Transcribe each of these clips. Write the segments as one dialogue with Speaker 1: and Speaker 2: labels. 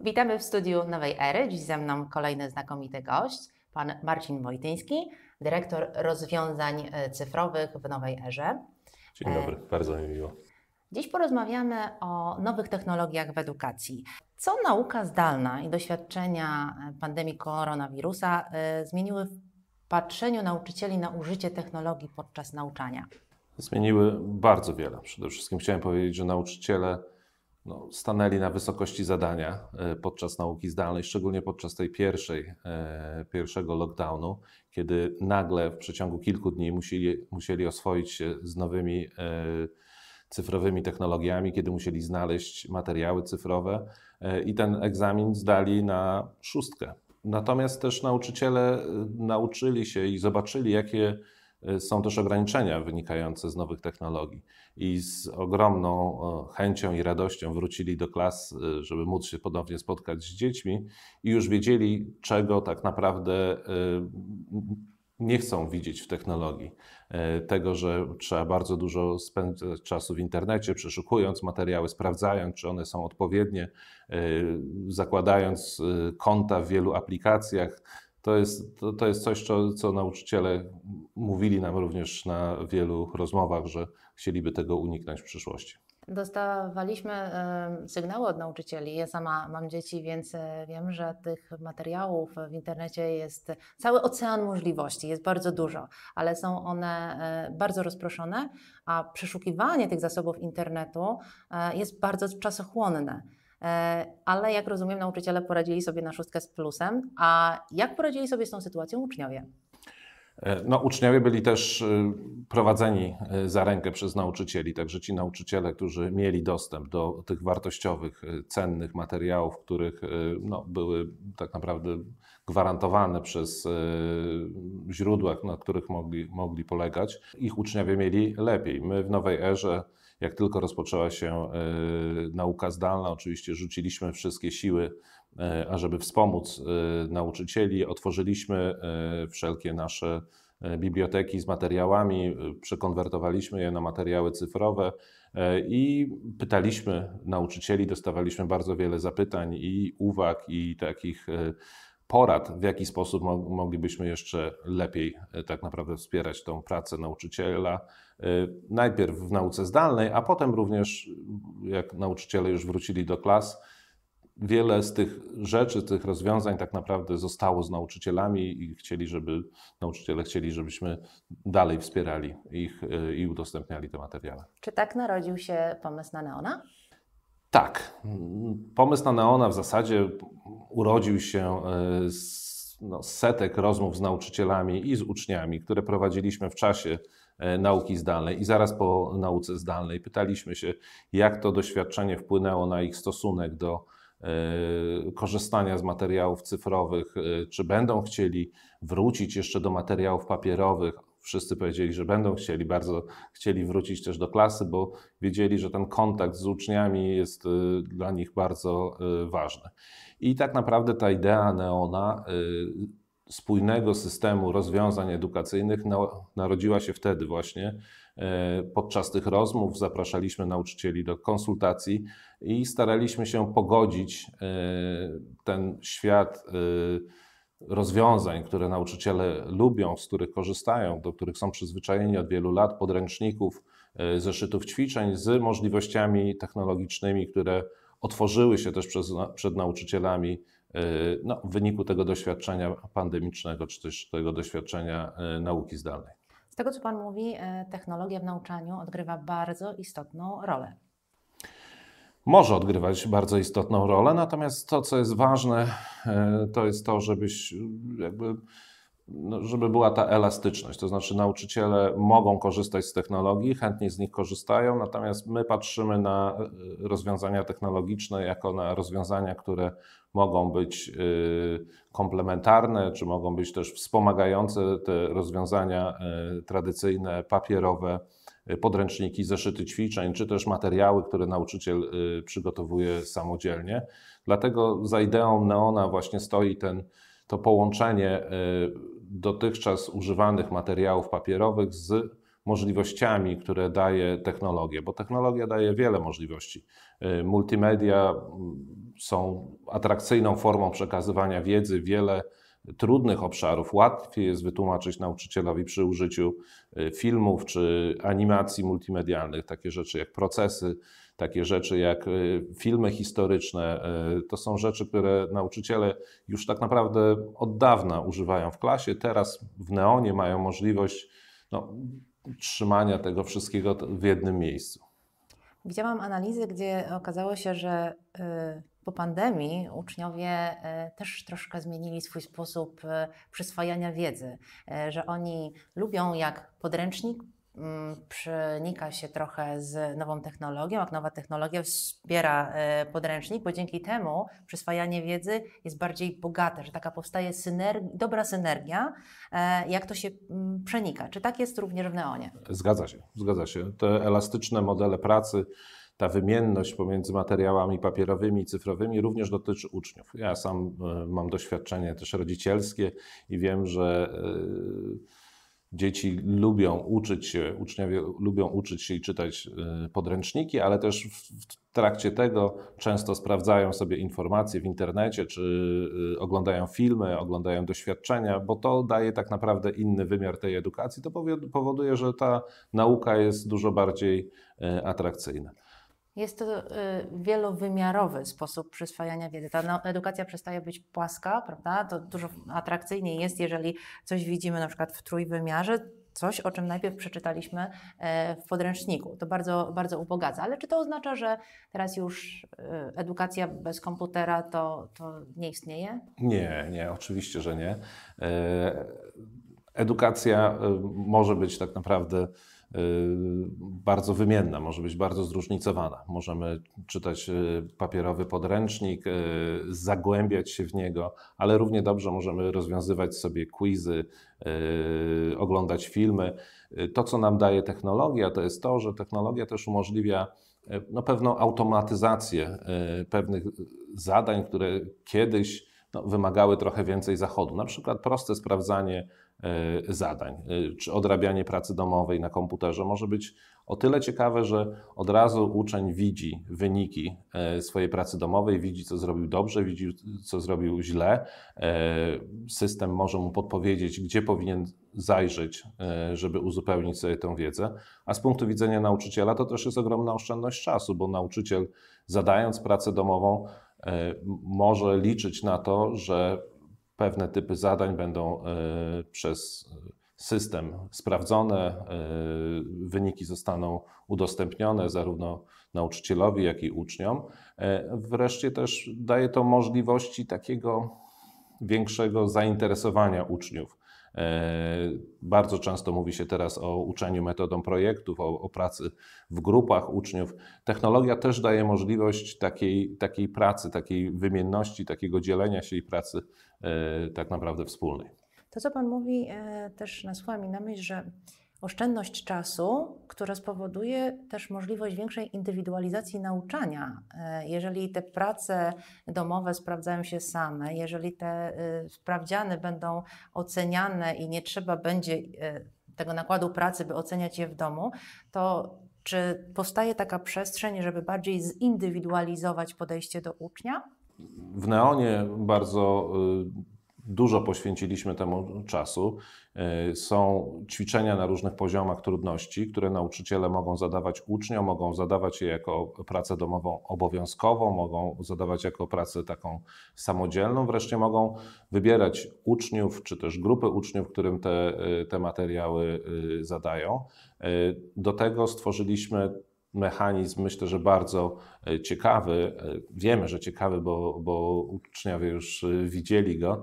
Speaker 1: Witamy w studiu Nowej Ery. Dziś ze mną kolejny znakomity gość, pan Marcin Wojtyński, dyrektor rozwiązań e, cyfrowych w Nowej Erze. Dzień dobry, e,
Speaker 2: bardzo mi miło.
Speaker 1: Dziś porozmawiamy o nowych technologiach w edukacji. Co nauka zdalna i doświadczenia e, pandemii koronawirusa zmieniły w patrzeniu nauczycieli na użycie technologii podczas nauczania?
Speaker 2: Zmieniły bardzo wiele. Przede wszystkim chciałem powiedzieć, że nauczyciele no, stanęli na wysokości zadania e, podczas nauki zdalnej, szczególnie podczas tej pierwszej, e, pierwszego lockdownu, kiedy nagle w przeciągu kilku dni musieli, musieli oswoić się z nowymi e, cyfrowymi technologiami, kiedy musieli znaleźć materiały cyfrowe i ten egzamin zdali na szóstkę. Natomiast też nauczyciele nauczyli się i zobaczyli, jakie Y, są też ograniczenia wynikające z nowych technologii. I z ogromną chęcią i radością wrócili do klas, y, żeby móc się podobnie spotkać z dziećmi i już wiedzieli, czego tak naprawdę y, nie chcą widzieć w technologii. Tego, że trzeba bardzo dużo spędzać czasu w internecie, przeszukując materiały, sprawdzając, czy one są odpowiednie, zakładając konta w wielu aplikacjach to jest, to, to jest coś, co, co nauczyciele mówili nam również na wielu rozmowach, że chcieliby tego uniknąć w przyszłości.
Speaker 1: Dostawaliśmy sygnały od nauczycieli. Ja sama mam dzieci, więc e, wiem, że tych materiałów w internecie jest cały ocean możliwości, jest bardzo dużo, ale są one e, bardzo rozproszone, a przeszukiwanie tych zasobów internetu e, jest bardzo czasochłonne. E, ale jak rozumiem, nauczyciele poradzili sobie na szóstkę z plusem. A jak poradzili sobie z tą sytuacją uczniowie?
Speaker 2: E, no, uczniowie byli też y, prowadzeni y, za rękę przez nauczycieli, także ci nauczyciele, którzy mieli dostęp do tych wartościowych, y, cennych materiałów, których no, były tak naprawdę gwarantowane przez źródła, na których mogli, mogli polegać, ich uczniowie mieli lepiej. My w nowej erze jak tylko rozpoczęła się e, nauka zdalna, oczywiście rzuciliśmy wszystkie siły, e, ażeby wspomóc e, nauczycieli. Otworzyliśmy wszelkie nasze biblioteki z materiałami, przekonwertowaliśmy je na materiały cyfrowe i pytaliśmy nauczycieli, dostawaliśmy bardzo wiele zapytań i uwag i takich porad, w jaki sposób moglibyśmy jeszcze lepiej e, tak naprawdę wspierać tą pracę nauczyciela, e, najpierw w nauce zdalnej, a potem również, jak nauczyciele już wrócili do klas, wiele z tych rzeczy, tych rozwiązań tak naprawdę zostało z nauczycielami i chcieli, żeby nauczyciele chcieli, żebyśmy dalej wspierali ich e, i udostępniali te materiały.
Speaker 1: Czy tak narodził się pomysł na Neona?
Speaker 2: Tak. Pomysł na Neona w zasadzie urodził się e, z no, setek rozmów z nauczycielami i z uczniami, które prowadziliśmy w czasie e, nauki zdalnej i zaraz po nauce zdalnej. Pytaliśmy się, jak to doświadczenie wpłynęło na ich stosunek do e, korzystania z materiałów cyfrowych, czy będą chcieli wrócić jeszcze do materiałów papierowych, wszyscy powiedzieli, że będą chcieli, bardzo chcieli wrócić też do klasy, bo wiedzieli, że ten kontakt z uczniami jest y, dla nich bardzo y, ważny. I tak naprawdę ta idea neona y, spójnego systemu rozwiązań edukacyjnych no, narodziła się wtedy właśnie. Podczas tych rozmów zapraszaliśmy nauczycieli do konsultacji i staraliśmy się pogodzić ten świat rozwiązań, które nauczyciele lubią, z których korzystają, do których są przyzwyczajeni od wielu lat, podręczników, e, zeszytów ćwiczeń z możliwościami technologicznymi, które otworzyły się też przez, przed nauczycielami e, no, w wyniku tego doświadczenia pandemicznego, czy też tego doświadczenia e, nauki zdalnej.
Speaker 1: Z tego, co Pan mówi, technologia w nauczaniu odgrywa bardzo istotną rolę
Speaker 2: może odgrywać bardzo istotną rolę, natomiast to, co jest ważne, e, to jest to, żebyś jakby no, żeby była ta elastyczność. To znaczy, nauczyciele mogą korzystać z technologii, chętnie z nich korzystają, natomiast my patrzymy na e, rozwiązania technologiczne jako na rozwiązania, które mogą być e, komplementarne, czy mogą być też wspomagające te rozwiązania tradycyjne, papierowe podręczniki, zeszyty ćwiczeń, czy też materiały, które nauczyciel y, przygotowuje samodzielnie. Dlatego za ideą neona właśnie stoi ten, to połączenie y, dotychczas używanych materiałów papierowych z możliwościami, które daje technologia, bo technologia daje wiele możliwości. Y, multimedia mm, są atrakcyjną formą przekazywania wiedzy, wiele trudnych obszarów łatwiej jest wytłumaczyć nauczycielowi przy użyciu e, filmów czy animacji multimedialnych, takie rzeczy jak procesy, takie rzeczy jak e, filmy historyczne. E, to są rzeczy, które nauczyciele już tak naprawdę od dawna używają w klasie. Teraz w Neonie mają możliwość no, trzymania tego wszystkiego w jednym miejscu.
Speaker 1: Widziałam analizy, gdzie okazało się, że po pandemii uczniowie e, też troszkę zmienili swój sposób e, przyswajania wiedzy, e, że oni lubią jak podręcznik mm, przenika się trochę z nową technologią, jak nowa technologia wspiera podręcznik, bo dzięki temu przyswajanie wiedzy jest bardziej bogate, że taka powstaje synergi, dobra synergia, jak to się mm, przenika. Czy tak jest również w Neonie?
Speaker 2: Zgadza się, zgadza się. Te elastyczne modele pracy, ta wymienność pomiędzy materiałami papierowymi i cyfrowymi również dotyczy uczniów. Ja sam e, mam doświadczenie też rodzicielskie i wiem, że e, dzieci lubią uczyć się, uczniowie lubią uczyć się i czytać e, podręczniki, ale też w trakcie tego często sprawdzają sobie informacje w internecie, czy oglądają filmy, oglądają doświadczenia, bo to daje tak naprawdę inny wymiar tej edukacji. To powoduje, że ta nauka jest dużo bardziej atrakcyjna.
Speaker 1: Jest to y, wielowymiarowy sposób przyswajania wiedzy. Ta no, edukacja przestaje być płaska, prawda? To dużo atrakcyjniej jest, jeżeli coś widzimy na przykład w trójwymiarze, coś, o czym najpierw przeczytaliśmy e, w podręczniku. To bardzo, bardzo ubogaca. Ale czy to oznacza, że teraz już y, edukacja bez komputera to, to nie istnieje?
Speaker 2: Nie, nie, oczywiście, że nie. E, edukacja y, może być tak naprawdę Y, bardzo wymienna, może być bardzo zróżnicowana. Możemy czytać y, papierowy podręcznik, y, zagłębiać się w niego, ale równie dobrze możemy rozwiązywać sobie quizy, oglądać filmy. To, co nam daje technologia, to jest to, że technologia też umożliwia no, pewną automatyzację pewnych zadań, które kiedyś no, wymagały trochę więcej zachodu. Na przykład proste sprawdzanie e, zadań e, czy odrabianie pracy domowej na komputerze może być o tyle ciekawe, że od razu uczeń widzi wyniki e, swojej pracy domowej, widzi co zrobił dobrze, widzi co zrobił źle. System może mu podpowiedzieć, gdzie powinien zajrzeć, żeby uzupełnić sobie tę wiedzę. A z punktu widzenia nauczyciela to też jest ogromna oszczędność czasu, bo nauczyciel zadając pracę domową, E, może liczyć na to, że pewne typy zadań będą e, przez e, system sprawdzone, wyniki zostaną udostępnione zarówno nauczycielowi, jak i uczniom. Wreszcie też daje to możliwości takiego większego zainteresowania uczniów E, bardzo często mówi się teraz o uczeniu metodą projektów, o, o, pracy w grupach uczniów. Technologia też daje możliwość takiej, takiej pracy, takiej wymienności, takiego dzielenia się i pracy e, tak naprawdę wspólnej.
Speaker 1: To, co Pan mówi, e, też mi na myśl, że oszczędność czasu, która spowoduje też możliwość większej indywidualizacji nauczania. E, jeżeli te prace domowe sprawdzają się same, jeżeli te y, sprawdziany będą oceniane i nie trzeba będzie y, tego nakładu pracy, by oceniać je w domu, to czy powstaje taka przestrzeń, żeby bardziej zindywidualizować podejście do ucznia?
Speaker 2: W Neonie bardzo y, Dużo poświęciliśmy temu czasu. E, są ćwiczenia na różnych poziomach trudności, które nauczyciele mogą zadawać uczniom, mogą zadawać je jako pracę domową obowiązkową, mogą zadawać jako pracę taką samodzielną, wreszcie mogą wybierać uczniów czy też grupy uczniów, którym te, e, te materiały e, zadają. Do tego stworzyliśmy mechanizm, myślę, że bardzo e, ciekawy. E, wiemy, że ciekawy, bo, bo uczniowie już e, widzieli go.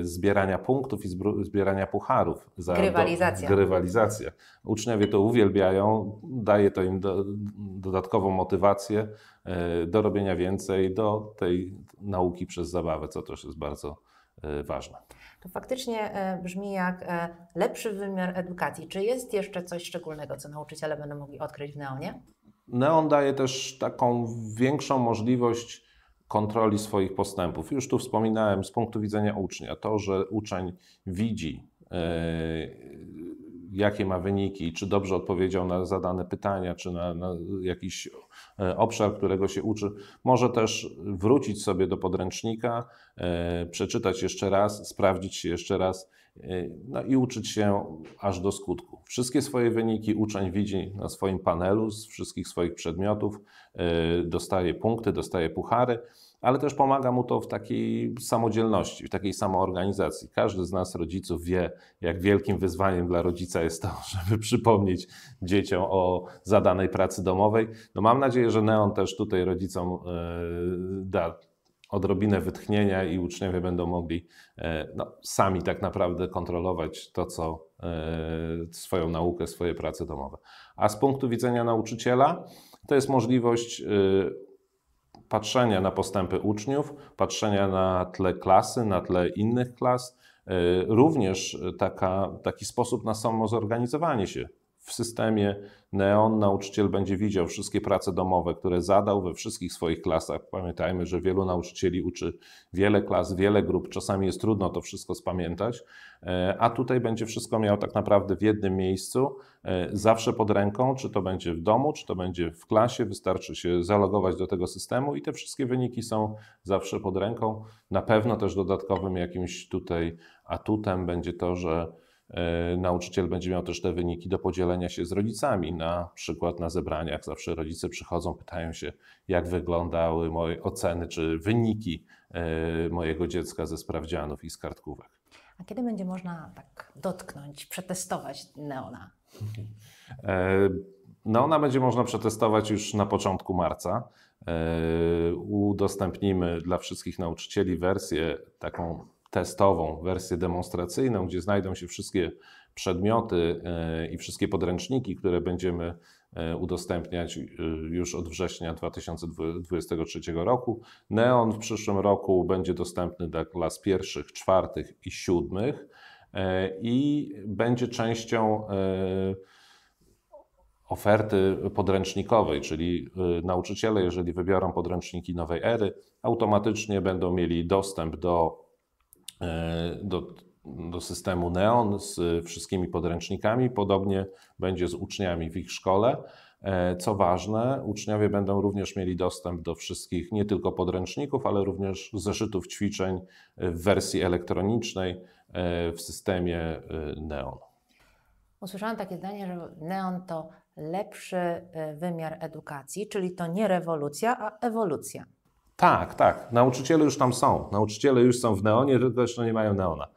Speaker 2: Zbierania punktów i zbierania pucharów. Za, grywalizacja. Do, grywalizacja. Uczniowie to uwielbiają, daje to im do, dodatkową motywację do robienia więcej, do tej nauki przez zabawę, co też jest bardzo ważne
Speaker 1: to faktycznie e, brzmi jak e, lepszy wymiar edukacji. Czy jest jeszcze coś szczególnego, co nauczyciele będą mogli odkryć w Neonie?
Speaker 2: Neon daje też taką większą możliwość kontroli swoich postępów. Już tu wspominałem z punktu widzenia ucznia, to, że uczeń widzi, e, jakie ma wyniki, czy dobrze odpowiedział na zadane pytania, czy na, na jakiś e, obszar, którego się uczy, może też wrócić sobie do podręcznika, e, przeczytać jeszcze raz, sprawdzić się jeszcze raz e, no i uczyć się aż do skutku. Wszystkie swoje wyniki uczeń widzi na swoim panelu z wszystkich swoich przedmiotów, dostaje punkty, dostaje puchary ale też pomaga mu to w takiej samodzielności, w takiej samoorganizacji. Każdy z nas, rodziców, wie, jak wielkim wyzwaniem dla rodzica jest to, żeby przypomnieć dzieciom o zadanej pracy domowej. No mam nadzieję, że Neon też tutaj rodzicom e, da odrobinę wytchnienia i uczniowie będą mogli e, no, sami tak naprawdę kontrolować to, co e, swoją naukę, swoje prace domowe. A z punktu widzenia nauczyciela, to jest możliwość patrzenia na postępy uczniów, patrzenia na tle klasy, na tle innych klas, y, również taka, taki sposób na samo zorganizowanie się w systemie Neon nauczyciel będzie widział wszystkie prace domowe, które zadał we wszystkich swoich klasach. Pamiętajmy, że wielu nauczycieli uczy wiele klas, wiele grup, czasami jest trudno to wszystko spamiętać, e, a tutaj będzie wszystko miał tak naprawdę w jednym miejscu, e, zawsze pod ręką, czy to będzie w domu, czy to będzie w klasie, wystarczy się zalogować do tego systemu i te wszystkie wyniki są zawsze pod ręką. Na pewno też dodatkowym jakimś tutaj atutem będzie to, że E, nauczyciel będzie miał też te wyniki do podzielenia się z rodzicami. Na przykład na zebraniach zawsze rodzice przychodzą, pytają się, jak wyglądały moje oceny czy wyniki e, mojego dziecka ze sprawdzianów i z kartkówek.
Speaker 1: A kiedy będzie można tak dotknąć, przetestować Neona?
Speaker 2: E, Neona będzie można przetestować już na początku marca. Udostępnimy dla wszystkich nauczycieli wersję taką testową, wersję demonstracyjną, gdzie znajdą się wszystkie przedmioty e, i wszystkie podręczniki, które będziemy e, udostępniać e, już od września 2023 roku. Neon w przyszłym roku będzie dostępny dla klas pierwszych, czwartych i siódmych i będzie częścią oferty podręcznikowej, czyli nauczyciele, jeżeli wybiorą podręczniki nowej ery, automatycznie będą mieli dostęp do E, do, do systemu NEON z wszystkimi podręcznikami. Podobnie będzie z uczniami w ich szkole. E, co ważne, uczniowie będą również mieli dostęp do wszystkich nie tylko podręczników, ale również zeszytów ćwiczeń w wersji elektronicznej e, w systemie NEON.
Speaker 1: Usłyszałam takie zdanie, że NEON to lepszy wymiar edukacji, czyli to nie rewolucja, a ewolucja.
Speaker 2: Tak, tak. Nauczyciele już tam są. Nauczyciele już są w neonie, tylko no nie mają neona.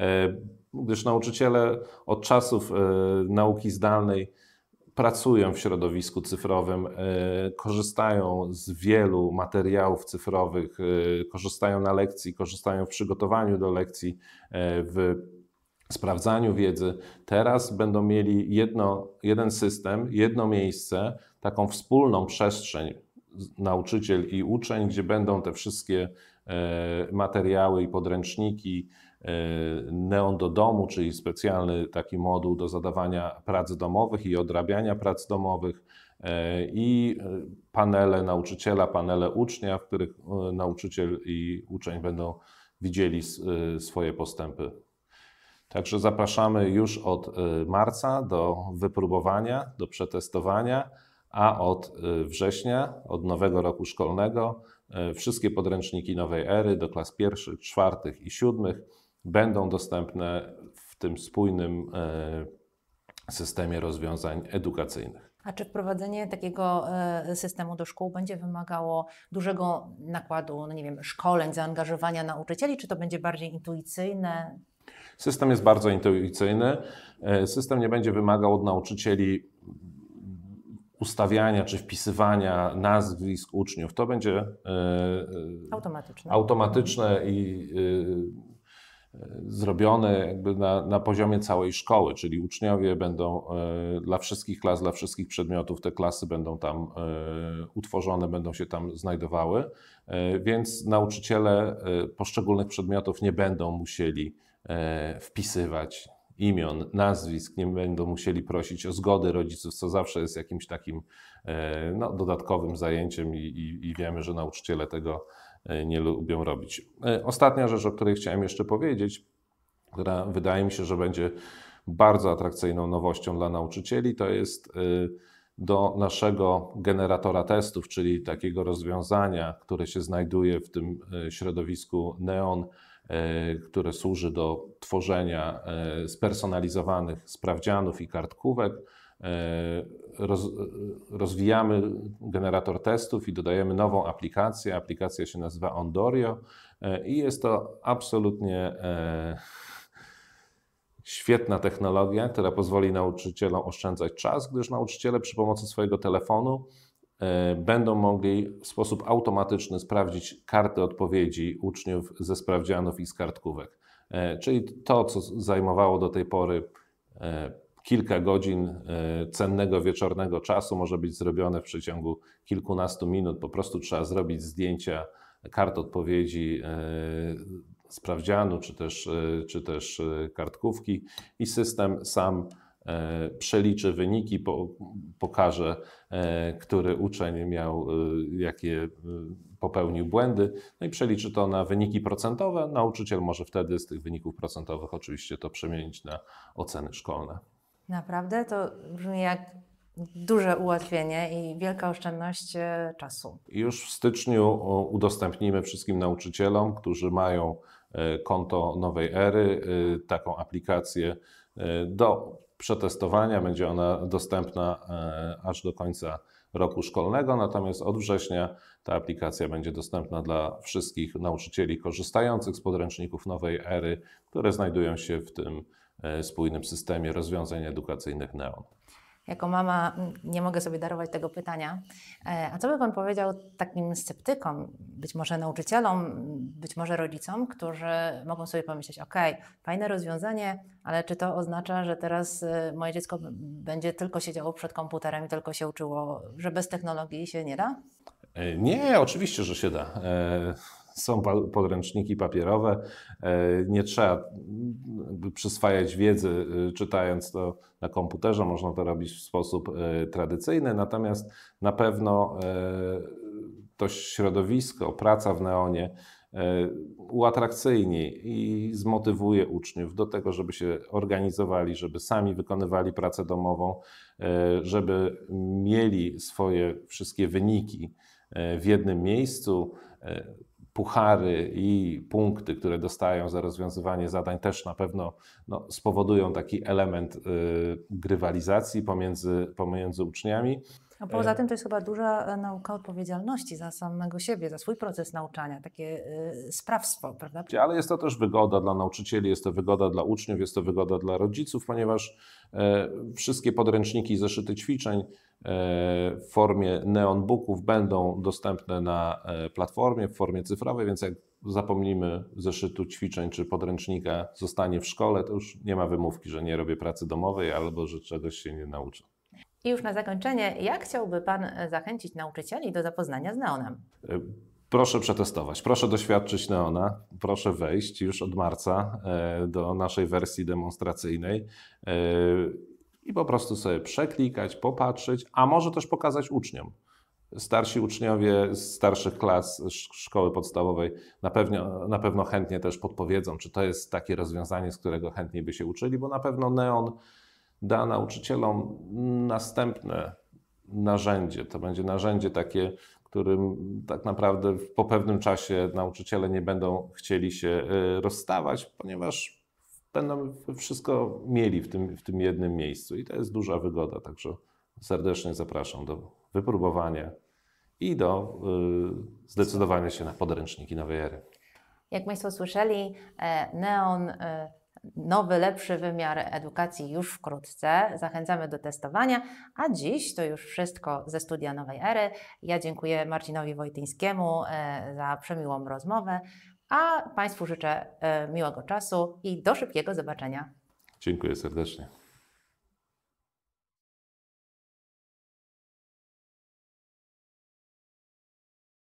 Speaker 2: E, gdyż nauczyciele od czasów e, nauki zdalnej pracują w środowisku cyfrowym, e, korzystają z wielu materiałów cyfrowych, korzystają na lekcji, korzystają w przygotowaniu do lekcji, w sprawdzaniu wiedzy. Teraz będą mieli jedno, jeden system, jedno miejsce, taką wspólną przestrzeń nauczyciel i uczeń, gdzie będą te wszystkie e, materiały i podręczniki. E, neon do domu, czyli specjalny taki moduł do zadawania prac domowych i odrabiania prac domowych, e, i panele nauczyciela, panele ucznia, w których nauczyciel i uczeń będą widzieli swoje postępy. Także zapraszamy już od marca do wypróbowania, do przetestowania a od y, września, od nowego roku szkolnego, y, wszystkie podręczniki nowej ery do klas pierwszych, czwartych i siódmych będą dostępne w tym spójnym y, systemie rozwiązań edukacyjnych.
Speaker 1: A czy wprowadzenie takiego systemu do szkół będzie wymagało dużego nakładu, no nie wiem, szkoleń, zaangażowania nauczycieli, czy to będzie bardziej intuicyjne?
Speaker 2: System jest bardzo intuicyjny. System nie będzie wymagał od nauczycieli ustawiania czy wpisywania nazwisk uczniów. To będzie e, automatyczne, automatyczne mhm. i e, zrobione jakby na, na poziomie całej szkoły, czyli uczniowie będą e, dla wszystkich klas, dla wszystkich przedmiotów, te klasy będą tam utworzone, będą się tam znajdowały, więc nauczyciele poszczególnych przedmiotów nie będą musieli wpisywać imion, nazwisk, nie będą musieli prosić o zgody rodziców, co zawsze jest jakimś takim e, no, dodatkowym zajęciem i, i, i wiemy, że nauczyciele tego e, nie lubią robić. E, ostatnia rzecz, o której chciałem jeszcze powiedzieć, która wydaje mi się, że będzie bardzo atrakcyjną nowością dla nauczycieli, to jest do naszego generatora testów, czyli takiego rozwiązania, które się znajduje w tym środowisku Neon E, które służy do tworzenia e, spersonalizowanych sprawdzianów i kartkówek. E, roz, rozwijamy generator testów i dodajemy nową aplikację. Aplikacja się nazywa Ondorio i jest to absolutnie świetna technologia, która pozwoli nauczycielom oszczędzać czas, gdyż nauczyciele przy pomocy swojego telefonu E, będą mogli w sposób automatyczny sprawdzić karty odpowiedzi uczniów ze sprawdzianów i z kartkówek. E, czyli to, co zajmowało do tej pory e, kilka godzin cennego wieczornego czasu, może być zrobione w przeciągu kilkunastu minut. Po prostu trzeba zrobić zdjęcia kart odpowiedzi sprawdzianu, czy też, czy też kartkówki i system sam E, przeliczy wyniki, pokaże, e, który uczeń miał, e, jakie popełnił błędy, no i przeliczy to na wyniki procentowe. Nauczyciel może wtedy z tych wyników procentowych oczywiście to przemienić na oceny szkolne.
Speaker 1: Naprawdę to brzmi jak duże ułatwienie i wielka oszczędność czasu.
Speaker 2: Już w styczniu udostępnimy wszystkim nauczycielom, którzy mają konto nowej ery, taką aplikację do przetestowania. Będzie ona dostępna e, aż do końca roku szkolnego, natomiast od września ta aplikacja będzie dostępna dla wszystkich nauczycieli korzystających z podręczników nowej ery, które znajdują się w tym e, spójnym systemie rozwiązań edukacyjnych NEON
Speaker 1: jako mama mm, nie mogę sobie darować tego pytania. E, a co by Pan powiedział takim sceptykom, być może nauczycielom, być może rodzicom, którzy mogą sobie pomyśleć, ok, fajne rozwiązanie, ale czy to oznacza, że teraz e, moje dziecko będzie tylko siedziało przed komputerem i tylko się uczyło, że bez technologii się nie da?
Speaker 2: E, nie, oczywiście, że się da. Są podręczniki papierowe, e, nie trzeba przyswajać wiedzy e, czytając to na komputerze, można to robić w sposób e, tradycyjny, natomiast na pewno to środowisko, praca w neonie uatrakcyjni i zmotywuje uczniów do tego, żeby się organizowali, żeby sami wykonywali pracę domową, żeby mieli swoje wszystkie wyniki w jednym miejscu puchary i punkty, które dostają za rozwiązywanie zadań, też na pewno no, spowodują taki element y, grywalizacji pomiędzy, pomiędzy uczniami.
Speaker 1: A e, poza tym to jest chyba duża e, nauka odpowiedzialności za samego siebie, za swój proces nauczania, takie e, sprawstwo, prawda?
Speaker 2: Ale jest to też wygoda dla nauczycieli, jest to wygoda dla uczniów, jest to wygoda dla rodziców, ponieważ wszystkie podręczniki, zeszyty ćwiczeń w formie neonbooków będą dostępne na platformie, w formie cyfrowej, więc jak zapomnimy zeszytu ćwiczeń czy podręcznika, zostanie w szkole, to już nie ma wymówki, że nie robię pracy domowej albo że czegoś się nie nauczę.
Speaker 1: I już na zakończenie, jak chciałby Pan e, zachęcić nauczycieli do zapoznania z neonem?
Speaker 2: E, proszę przetestować, proszę doświadczyć Neona, proszę wejść już od marca e, do naszej wersji demonstracyjnej i po prostu sobie przeklikać, popatrzeć, a może też pokazać uczniom. Starsi uczniowie z starszych klas szkoły podstawowej na pewno, na pewno chętnie też podpowiedzą, czy to jest takie rozwiązanie, z którego chętniej by się uczyli, bo na pewno Neon da nauczycielom następne narzędzie. To będzie narzędzie takie, którym tak naprawdę po pewnym czasie nauczyciele nie będą chcieli się e, rozstawać, ponieważ będą wszystko mieli w tym, w tym jednym miejscu i to jest duża wygoda. Także serdecznie zapraszam do wypróbowania i do y, zdecydowania się na podręczniki nowej ery.
Speaker 1: Jak Państwo słyszeli, e, Neon nowy, lepszy wymiar edukacji już wkrótce. Zachęcamy do testowania, a dziś to już wszystko ze studia Nowej Ery. Ja dziękuję Marcinowi Wojtyńskiemu e, za przemiłą rozmowę, a Państwu życzę e, miłego czasu i do szybkiego zobaczenia.
Speaker 2: Dziękuję serdecznie.